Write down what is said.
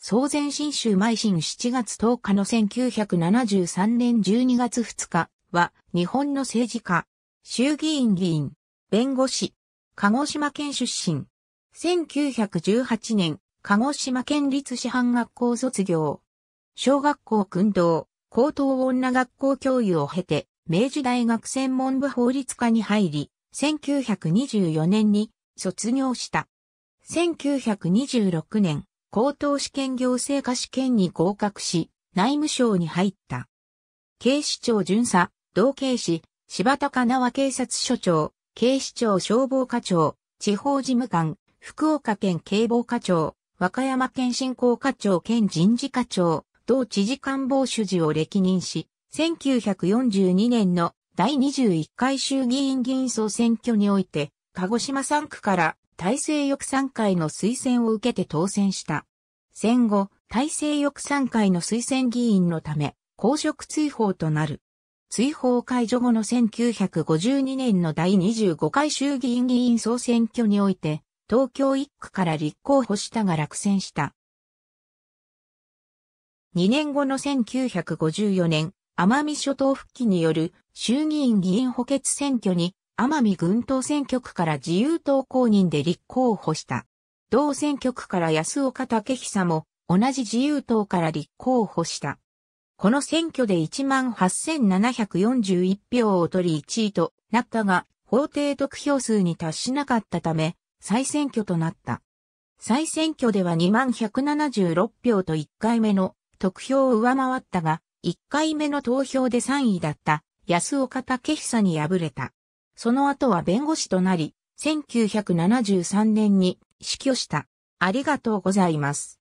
総前新州邁進7月10日の1973年12月2日は日本の政治家、衆議院議員、弁護士、鹿児島県出身。1918年、鹿児島県立師範学校卒業。小学校訓導、高等女学校教諭を経て、明治大学専門部法律科に入り、1924年に卒業した。1926年、高等試験行政科試験に合格し、内務省に入った。警視庁巡査、同警視、柴田かな警察署長、警視庁消防課長、地方事務官、福岡県警防課長、和歌山県振興課長兼人事課長、同知事官房主事を歴任し、1942年の第21回衆議院議員総選挙において、鹿児島3区から大政翼賛会の推薦を受けて当選した。戦後、大政翼賛会の推薦議員のため、公職追放となる。追放解除後の1952年の第25回衆議院議員総選挙において、東京1区から立候補したが落選した。2年後の1954年、奄美諸島復帰による衆議院議員補欠選挙に奄美群島選挙区から自由党公認で立候補した。同選挙区から安岡武久も同じ自由党から立候補した。この選挙で18,741票を取り1位となったが、法定得票数に達しなかったため、再選挙となった。再選挙では2 1 7 6票と1回目の得票を上回ったが、1回目の投票で3位だった安岡武久に敗れた。その後は弁護士となり、1973年に死去した。ありがとうございます。